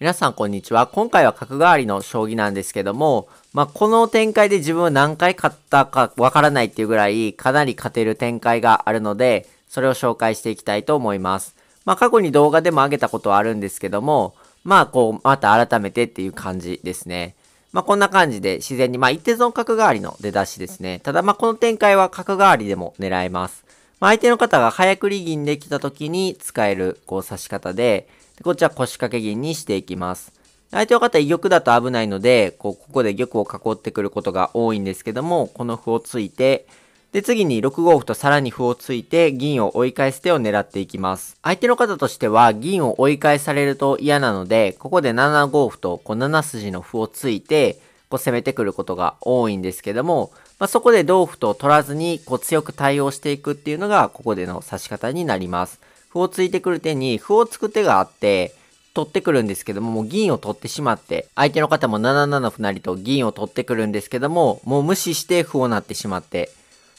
皆さんこんにちは。今回は角換わりの将棋なんですけども、まあ、この展開で自分は何回勝ったかわからないっていうぐらい、かなり勝てる展開があるので、それを紹介していきたいと思います。まあ、過去に動画でも上げたことはあるんですけども、まあ、こう、また改めてっていう感じですね。まあ、こんな感じで自然に、まあ、一定損角換わりの出だしですね。ただ、まこの展開は角換わりでも狙えます。まあ、相手の方が早繰り銀できた時に使える、こう、指し方で、こっちは腰掛け銀にしていきます。相手の方、玉だと危ないので、こう、ここで玉を囲ってくることが多いんですけども、この歩をついて、で、次に6五歩とさらに歩をついて、銀を追い返す手を狙っていきます。相手の方としては、銀を追い返されると嫌なので、ここで7五歩と、こう、7筋の歩をついて、こう、攻めてくることが多いんですけども、まあ、そこで同歩と取らずに、こう、強く対応していくっていうのが、ここでの指し方になります。歩を突いてくる手に歩を突く手があって、取ってくるんですけども、もう銀を取ってしまって、相手の方も7七歩成と銀を取ってくるんですけども、もう無視して歩をなってしまって、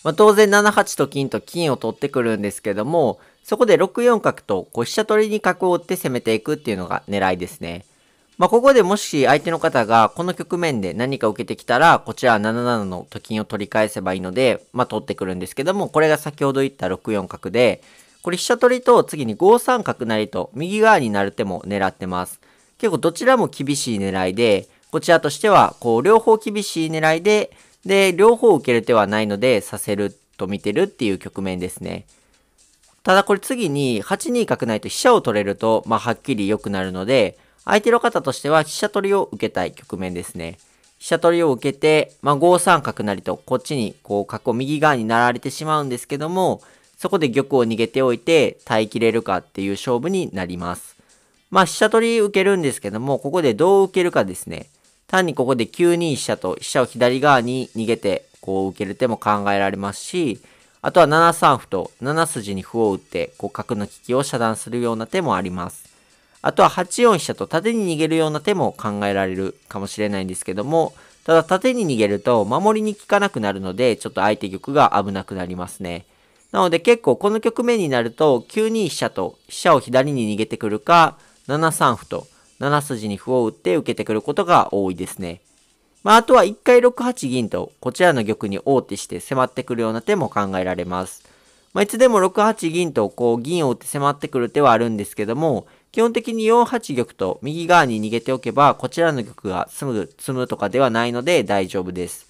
まあ、当然7八と金と金を取ってくるんですけども、そこで6四角とこう飛車取りに角を打って攻めていくっていうのが狙いですね。まあ、ここでもし相手の方がこの局面で何か受けてきたら、こちらは7七のと金を取り返せばいいので、まあ、取ってくるんですけども、これが先ほど言った6四角で、これ飛車取りと次に5三角成と右側になる手も狙ってます。結構どちらも厳しい狙いで、こちらとしてはこう両方厳しい狙いで、で、両方受ける手はないのでさせると見てるっていう局面ですね。ただこれ次に8二角成と飛車を取れると、まあはっきり良くなるので、相手の方としては飛車取りを受けたい局面ですね。飛車取りを受けて、まあ、5三角成とこっちにこう角を右側になられてしまうんですけども、そこで玉を逃げておいて耐えきれるかっていう勝負になります。まあ、飛車取り受けるんですけども、ここでどう受けるかですね。単にここで9二飛車と飛車を左側に逃げて、こう受ける手も考えられますし、あとは7三歩と7筋に歩を打って、こう角の利きを遮断するような手もあります。あとは8四飛車と縦に逃げるような手も考えられるかもしれないんですけども、ただ縦に逃げると守りに効かなくなるので、ちょっと相手玉が危なくなりますね。なので結構この局面になると9二飛車と飛車を左に逃げてくるか7三歩と7筋に歩を打って受けてくることが多いですね。まあ、あとは1回6八銀とこちらの玉に王手して迫ってくるような手も考えられます。まあ、いつでも6八銀とこう銀を打って迫ってくる手はあるんですけども基本的に4八玉と右側に逃げておけばこちらの玉が詰む詰むとかではないので大丈夫です。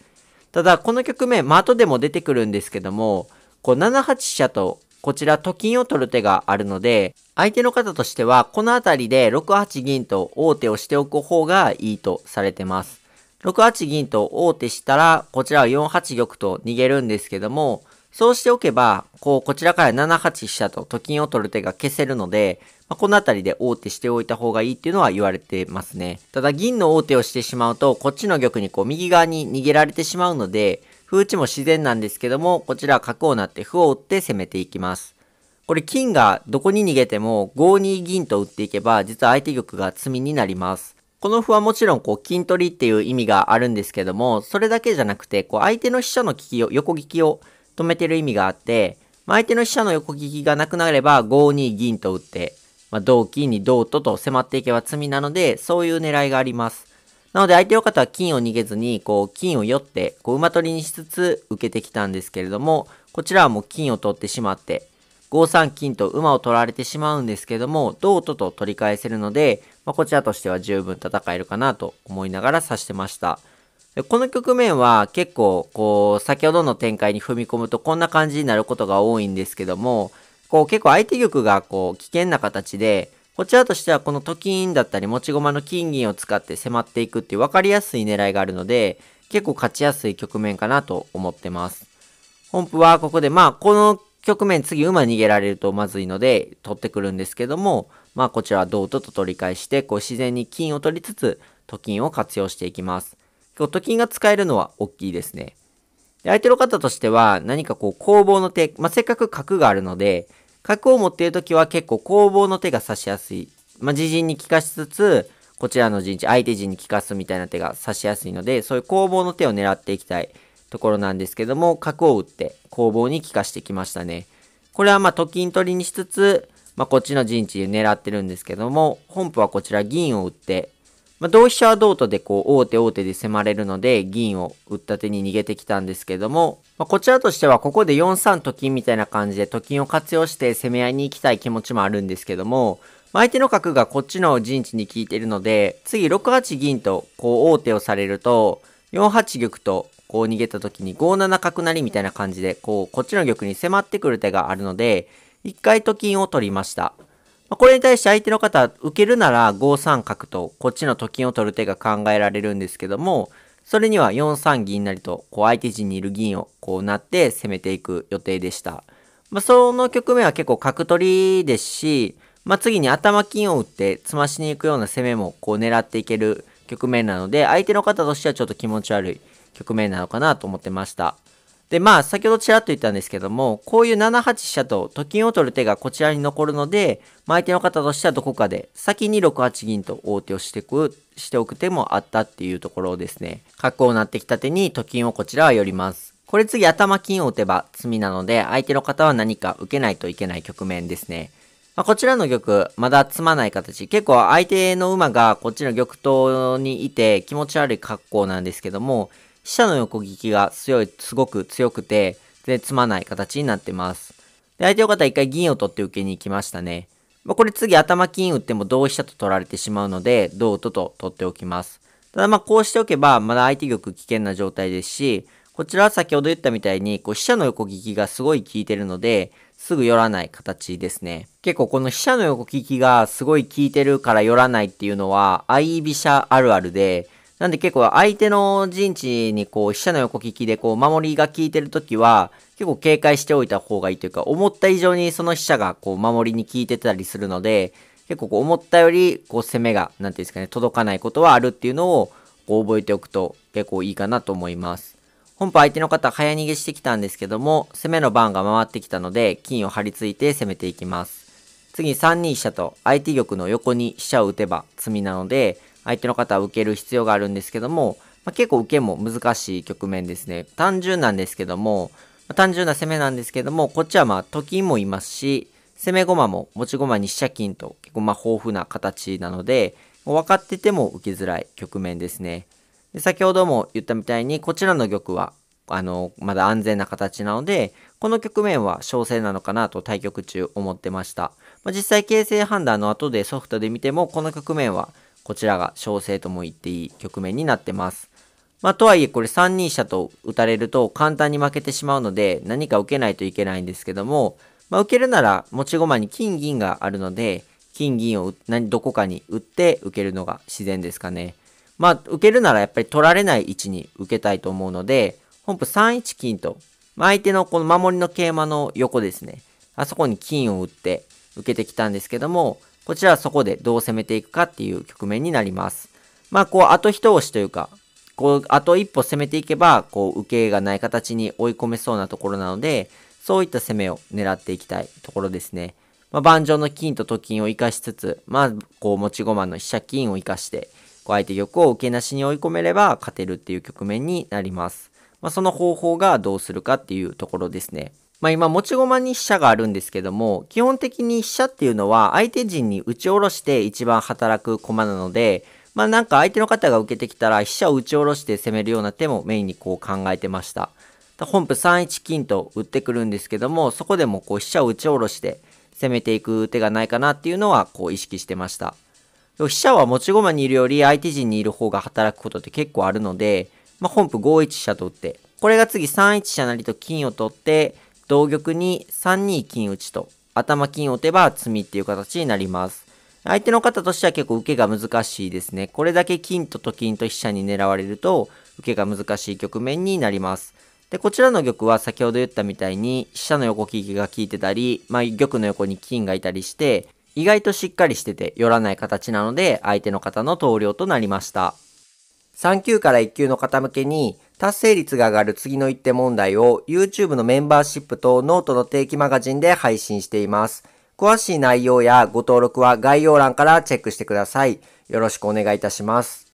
ただこの局面、まあ、後でも出てくるんですけどもこう7八飛車とこちらと金を取る手があるので、相手の方としてはこの辺りで6八銀と王手をしておく方がいいとされてます。6八銀と王手したら、こちらは4八玉と逃げるんですけども、そうしておけば、こう、こちらから7八飛車とと金を取る手が消せるので、まあ、この辺りで王手しておいた方がいいっていうのは言われてますね。ただ、銀の王手をしてしまうと、こっちの玉にこう、右側に逃げられてしまうので、歩打ちも自然なんですけども、こちら角をなって歩を打って攻めていきます。これ金がどこに逃げても5二銀と打っていけば、実は相手玉が詰みになります。この歩はもちろんこう金取りっていう意味があるんですけども、それだけじゃなくて、こう相手の飛車の利きを、横利きを止めてる意味があって、まあ、相手の飛車の横利きがなくなれば5二銀と打って、まあ、同金に同とと迫っていけば詰みなので、そういう狙いがあります。なので相手の方は金を逃げずに、こう、金を酔って、こう、馬取りにしつつ受けてきたんですけれども、こちらはもう金を取ってしまって、5三金と馬を取られてしまうんですけども、同とと取り返せるので、まあ、こちらとしては十分戦えるかなと思いながら指してました。でこの局面は結構、こう、先ほどの展開に踏み込むとこんな感じになることが多いんですけども、こう結構相手玉がこう危険な形で、こちらとしてはこのと金だったり持ち駒の金銀を使って迫っていくっていう分かりやすい狙いがあるので、結構勝ちやすい局面かなと思ってます。本譜はここで、まあこの局面次馬逃げられるとまずいので取ってくるんですけども、まあこちらは銅とと取り返して、こう自然に金を取りつつ、と金を活用していきます。こうと金が使えるのは大きいですね。で相手の方としては何かこう攻防の手、まあ、せっかく角があるので、角を持っている時は結構攻防の手が指しやすい。まあ、自陣に効かしつつ、こちらの陣地、相手陣に効かすみたいな手が指しやすいので、そういう攻防の手を狙っていきたいところなんですけども、角を打って攻防に効かしてきましたね。これはまあと金取りにしつつ、まあ、こっちの陣地で狙ってるんですけども、本譜はこちら銀を打ってまあ、同飛車は同とでこう、王手王手で迫れるので、銀を打った手に逃げてきたんですけども、まあ、こちらとしては、ここで4三と金みたいな感じで、と金を活用して攻め合いに行きたい気持ちもあるんですけども、まあ、相手の角がこっちの陣地に効いているので、次6八銀と、こう、王手をされると、4八玉と、こう逃げた時に5七角成みたいな感じで、こう、こっちの玉に迫ってくる手があるので、一回と金を取りました。まあ、これに対して相手の方、受けるなら5三角と、こっちのと金を取る手が考えられるんですけども、それには4三銀なりと、こう相手陣にいる銀をこうなって攻めていく予定でした。まあ、その局面は結構角取りですし、まあ、次に頭金を打って詰ましに行くような攻めもこう狙っていける局面なので、相手の方としてはちょっと気持ち悪い局面なのかなと思ってました。で、まあ、先ほどちらっと言ったんですけども、こういう7八飛車とと金を取る手がこちらに残るので、相手の方としてはどこかで先に6八銀と王手をしてく、しておく手もあったっていうところをですね、角をなってきた手にと金をこちらは寄ります。これ次頭金を打てば詰みなので、相手の方は何か受けないといけない局面ですね。まあ、こちらの玉、まだ詰まない形。結構相手の馬がこっちの玉頭にいて気持ち悪い格好なんですけども、飛車の横利きが強い、すごく強くて、で、詰まない形になってます。で、相手の方は一回銀を取って受けに行きましたね。まあ、これ次頭金打っても同飛車と取られてしまうので、同とと取っておきます。ただまあこうしておけば、まだ相手玉危険な状態ですし、こちらは先ほど言ったみたいに、こう飛車の横利きがすごい効いてるので、すぐ寄らない形ですね。結構この飛車の横利きがすごい効いてるから寄らないっていうのは、相居飛車あるあるで、なんで結構相手の陣地にこう飛車の横利きでこう守りが効いてるときは結構警戒しておいた方がいいというか思った以上にその飛車がこう守りに効いてたりするので結構こう思ったよりこう攻めが何ていうんですかね届かないことはあるっていうのをこう覚えておくと結構いいかなと思います。本譜相手の方早逃げしてきたんですけども攻めの番が回ってきたので金を張り付いて攻めていきます。次に3二飛車と相手玉の横に飛車を打てば詰みなので相手の方は受ける必要があるんですけども、まあ、結構受けも難しい局面ですね。単純なんですけども、まあ、単純な攻めなんですけども、こっちはまあ、と金もいますし、攻め駒も持ち駒に飛車金と結構まあ豊富な形なので、分かってても受けづらい局面ですね。で先ほども言ったみたいに、こちらの玉は、あの、まだ安全な形なので、この局面は小勢なのかなと対局中思ってました。まあ、実際形勢判断の後でソフトで見ても、この局面はこちらが小生とも言っていい局面になってます。まあ、とはいえこれ3人飛車と打たれると簡単に負けてしまうので何か受けないといけないんですけども、まあ、受けるなら持ち駒に金銀があるので、金銀を何どこかに打って受けるのが自然ですかね。まあ、受けるならやっぱり取られない位置に受けたいと思うので、本譜3一金と、まあ、相手のこの守りの桂馬の横ですね。あそこに金を打って受けてきたんですけども、こちらはそこでどう攻めていくかっていう局面になります。まあ、こう、あと一押しというか、こう、あと一歩攻めていけば、こう、受けがない形に追い込めそうなところなので、そういった攻めを狙っていきたいところですね。まあ、盤上の金とと金を生かしつつ、まあ、こう、持ち駒の飛車金を生かして、こう、相手玉を受けなしに追い込めれば勝てるっていう局面になります。まあ、その方法がどうするかっていうところですね。まあ、今、持ち駒に飛車があるんですけども、基本的に飛車っていうのは相手陣に打ち下ろして一番働く駒なので、まあなんか相手の方が受けてきたら飛車を打ち下ろして攻めるような手もメインにこう考えてました。本譜3一金と打ってくるんですけども、そこでもこう飛車を打ち下ろして攻めていく手がないかなっていうのはこう意識してました。飛車は持ち駒にいるより相手陣にいる方が働くことって結構あるので、まあ、本譜5一飛車と打って、これが次3一飛車りと金を取って、同玉に3二金打ちと頭金を打てば詰みっていう形になります。相手の方としては結構受けが難しいですね。これだけ金とと金と飛車に狙われると受けが難しい局面になります。で、こちらの玉は先ほど言ったみたいに飛車の横利きが効いてたり、まあ、玉の横に金がいたりして、意外としっかりしてて寄らない形なので相手の方の投了となりました。3級から1級の方向けに達成率が上がる次の一手問題を YouTube のメンバーシップとノートの定期マガジンで配信しています。詳しい内容やご登録は概要欄からチェックしてください。よろしくお願いいたします。